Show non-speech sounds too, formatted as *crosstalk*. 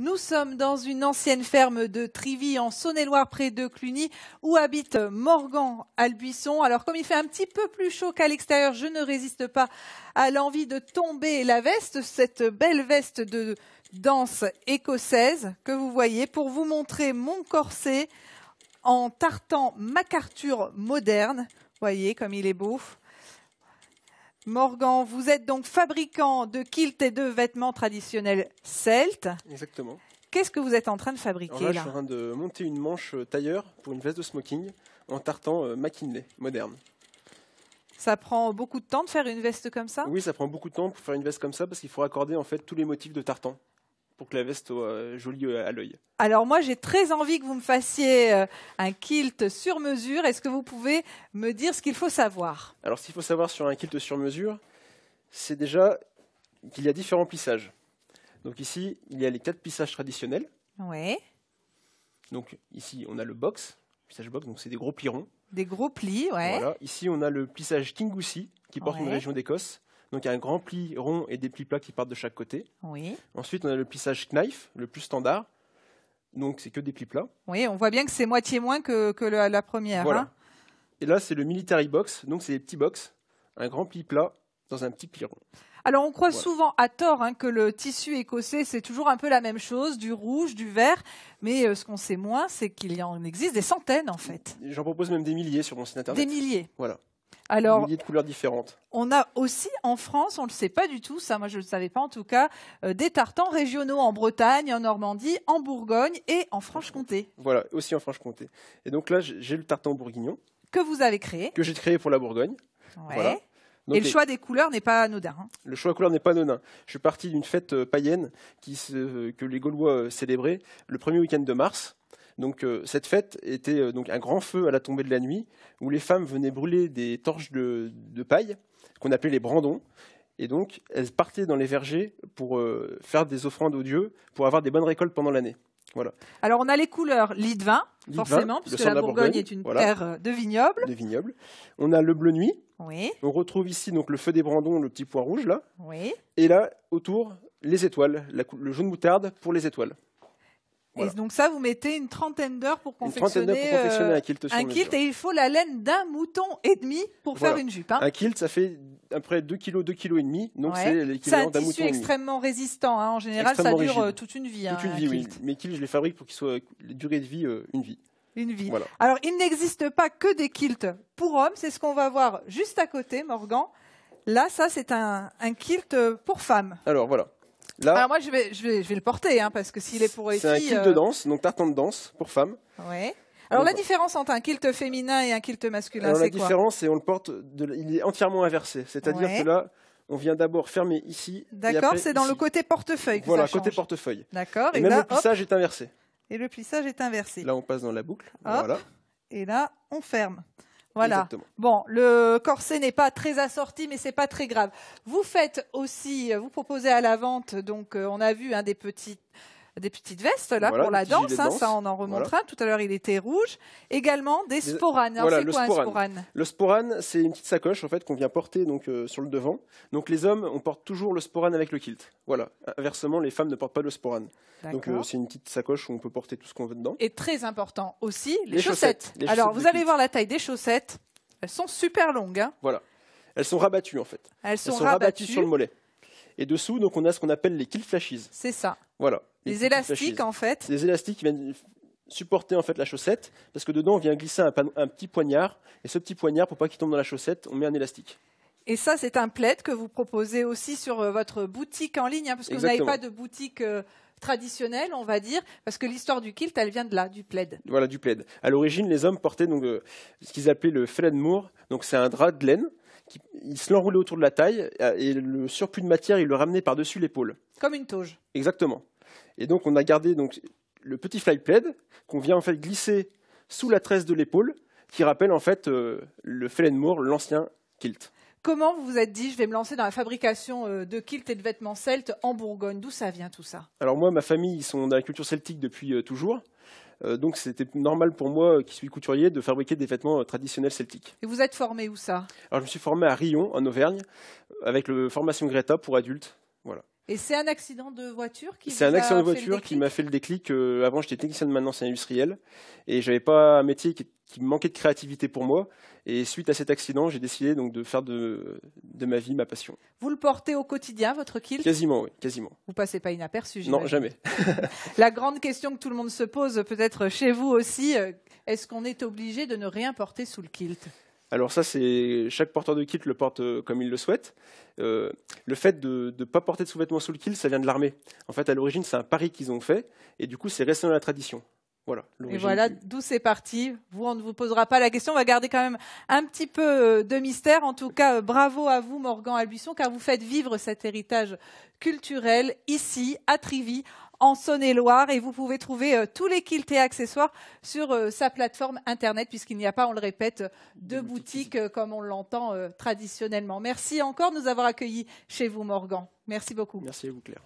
Nous sommes dans une ancienne ferme de Trivy en Saône-et-Loire près de Cluny où habite Morgan Albuisson. Alors comme il fait un petit peu plus chaud qu'à l'extérieur, je ne résiste pas à l'envie de tomber la veste, cette belle veste de danse écossaise que vous voyez pour vous montrer mon corset en tartan MacArthur moderne. Voyez comme il est beau. Morgan, vous êtes donc fabricant de kilt et de vêtements traditionnels celtes. Exactement. Qu'est-ce que vous êtes en train de fabriquer Je suis en train de monter une manche euh, tailleur pour une veste de smoking en tartan euh, moderne. Ça prend beaucoup de temps de faire une veste comme ça Oui, ça prend beaucoup de temps pour faire une veste comme ça parce qu'il faut raccorder en fait tous les motifs de tartan pour que la veste soit euh, jolie euh, à l'œil. Alors moi, j'ai très envie que vous me fassiez euh, un kilt sur mesure. Est-ce que vous pouvez me dire ce qu'il faut savoir Alors, ce qu'il faut savoir sur un kilt sur mesure, c'est déjà qu'il y a différents plissages. Donc ici, il y a les quatre plissages traditionnels. Oui. Donc ici, on a le box, plissage box, donc c'est des gros plis ronds. Des gros plis, ouais. Ici, on a le plissage kingoussi, qui porte une région d'Écosse. Donc il y a un grand pli rond et des plis plats qui partent de chaque côté. Oui. Ensuite, on a le plissage knife, le plus standard. Donc c'est que des plis plats. Oui, on voit bien que c'est moitié moins que, la, première. Hein. et là, c'est le military box. Donc c'est des petits box, un grand pli plat dans un petit pli rond. Alors on croit souvent à tort hein, que le tissu écossais c'est toujours un peu la même chose, du rouge, du vert, mais euh, ce qu'on sait moins c'est qu'il y en existe des centaines en fait. J'en propose même des milliers sur mon site internet. Des milliers. Voilà. Alors, de couleurs différentes. On a aussi en France, on ne le sait pas du tout, ça moi je ne le savais pas en tout cas, euh, des tartans régionaux en Bretagne, en Normandie, en Bourgogne et en Franche-Comté. Voilà, aussi en Franche-Comté. Et donc là, j'ai le tartan bourguignon. Que vous avez créé. Que j'ai créé pour la Bourgogne. Voilà. et le choix des couleurs n'est pas anodin. Hein. Le choix des couleurs n'est pas anodin. Je suis parti d'une fête euh, païenne euh, que les Gaulois célébraient le premier week-end de mars. Donc euh, cette fête était euh, donc un grand feu à la tombée de la nuit où les femmes venaient brûler des torches de, paille qu'on appelait les brandons. Et donc elles partaient dans les vergers pour euh, faire des offrandes aux dieux, pour avoir des bonnes récoltes pendant l'année. Voilà. Alors on a les couleurs lit vin, forcément, puisque la Bourgogne, est une terre de vignobles. On a le bleu nuit. On retrouve ici donc le feu des brandons, le petit pois rouge là. Et là autour les étoiles, le jaune moutarde pour les étoiles. Et donc ça, vous mettez une trentaine d'heures pour confectionner, un euh, kilt. et il faut la laine d'un mouton et demi pour faire une jupe. Hein. Un kilt, ça fait à peu près 2 kg, 2 kg et demi. Donc c'est l'équivalent d'un mouton. C'est un extrêmement résistant. Hein. En général, ça dure euh, toute une vie. Hein, une vie, oui. Mes kilts, je les fabrique pour qu'ils soient durée de vie euh, une vie. Une vie. Alors, il n'existe pas que des kilts pour hommes. C'est ce qu'on va voir juste à côté, Morgan. Là, ça, c'est un, un kilt pour femmes. Alors voilà. Alors moi, je vais, je vais, je vais le porter, hein, parce que s'il est pour les filles... C'est un kilt de euh, danse, donc tartan de danse pour femmes. Ouais. Alors la différence entre un kilt féminin et un kilt masculin, c'est quoi La différence, c'est on le porte, il est entièrement inversé. C'est-à-dire que là, on vient d'abord fermer ici. D'accord, c'est dans le côté portefeuille que Voilà, côté portefeuille. D'accord. Et, même là, le plissage est inversé. Et le plissage est inversé. Là, on passe dans la boucle. Voilà. Et là, on ferme. Voilà. Bon, le corset n'est pas très assorti, mais c'est pas très grave. Vous faites aussi, vous proposez à la vente, donc euh, on a vu un hein, des petits des petites vestes là pour la hein, danse, ça on en remontera, Tout à l'heure il était rouge. Également des sporanes. voilà, c'est quoi un sporane Le sporane, c'est une petite sacoche en fait qu'on vient porter donc euh, sur le devant. Donc les hommes, on porte toujours le sporane avec le kilt. Voilà. Inversement, les femmes ne portent pas le sporane. Donc euh, c'est une petite sacoche où on peut porter tout ce qu'on veut dedans. Et très important aussi, les, chaussettes. Alors vous allez voir la taille des chaussettes. Elles sont super longues. Hein. Voilà. Elles sont rabattues en fait. Elles sont, rabattues. sur le mollet. Et dessous, donc, on a ce qu'on appelle les kilt flashes. C'est ça. Voilà. Les élastiques, en fait. Les élastiques qui viennent supporter en fait la chaussette, parce que dedans on vient glisser un, petit poignard, et ce petit poignard, pour pas qu'il tombe dans la chaussette, on met un élastique. Et ça, c'est un plaid que vous proposez aussi sur euh, votre boutique en ligne, hein, parce que vous n'avez pas de boutique euh, traditionnelle, on va dire, parce que l'histoire du kilt, elle vient de là, du plaid. Voilà, du plaid. À l'origine, les hommes portaient donc, euh, ce qu'ils appelaient le flanmour, donc c'est un drap de laine, qui, ils se l'enroulaient autour de la taille, et le surplus de matière, ils le ramenaient par-dessus l'épaule. Comme une tauge. Exactement. Et donc, on a gardé le petit fly plaid qu'on vient en fait glisser sous la tresse de l'épaule, qui rappelle en fait euh, le Fellenmoor, l'ancien kilt. Comment vous vous êtes dit, je vais me lancer dans la fabrication euh, de kilt et de vêtements celtes en Bourgogne D'où ça vient tout ça Alors moi, ma famille, ils sont dans la culture celtique depuis euh, toujours. donc c'était normal pour moi, qui suis couturier, de fabriquer des vêtements traditionnels celtiques. Et vous êtes formé où ça Alors je me suis formé à Rion, en Auvergne, avec le formation Greta pour adultes. Voilà. Et c'est un accident de voiture qui m'a fait le déclic. Euh, avant, j'étais technicien de maintenance industrielle et n'avais pas un métier qui, me manquait de créativité pour moi. Et suite à cet accident, j'ai décidé donc de faire de, ma vie ma passion. Vous le portez au quotidien, votre kilt Quasiment, oui, quasiment. Vous passez pas inaperçu, Non, jamais. *laughs* La grande question que tout le monde se pose, peut-être chez vous aussi, euh, est-ce qu'on est obligé de ne rien porter sous le kilt alors ça, c'est chaque porteur de kit le porte euh, comme il le souhaite. Euh, le fait de ne pas porter de sous-vêtements sous le kit ça vient de l'armée. En fait, à l'origine, c'est un pari qu'ils ont fait, et du coup, c'est resté dans la tradition. Voilà, et voilà d'où c'est parti. Vous, on ne vous posera pas la question. On va garder quand même un petit peu euh, de mystère. En tout cas, bravo à vous, Morgan Albuisson, car vous faites vivre cet héritage culturel ici, à Trivi, en Saône-et-Loire. Et vous pouvez trouver euh, tous les kilts et accessoires sur euh, sa plateforme Internet, puisqu'il n'y a pas, on le répète, euh, de boutique comme on l'entend traditionnellement. Merci encore de nous avoir accueillis chez vous, Morgan. Merci beaucoup. Merci à vous, Claire.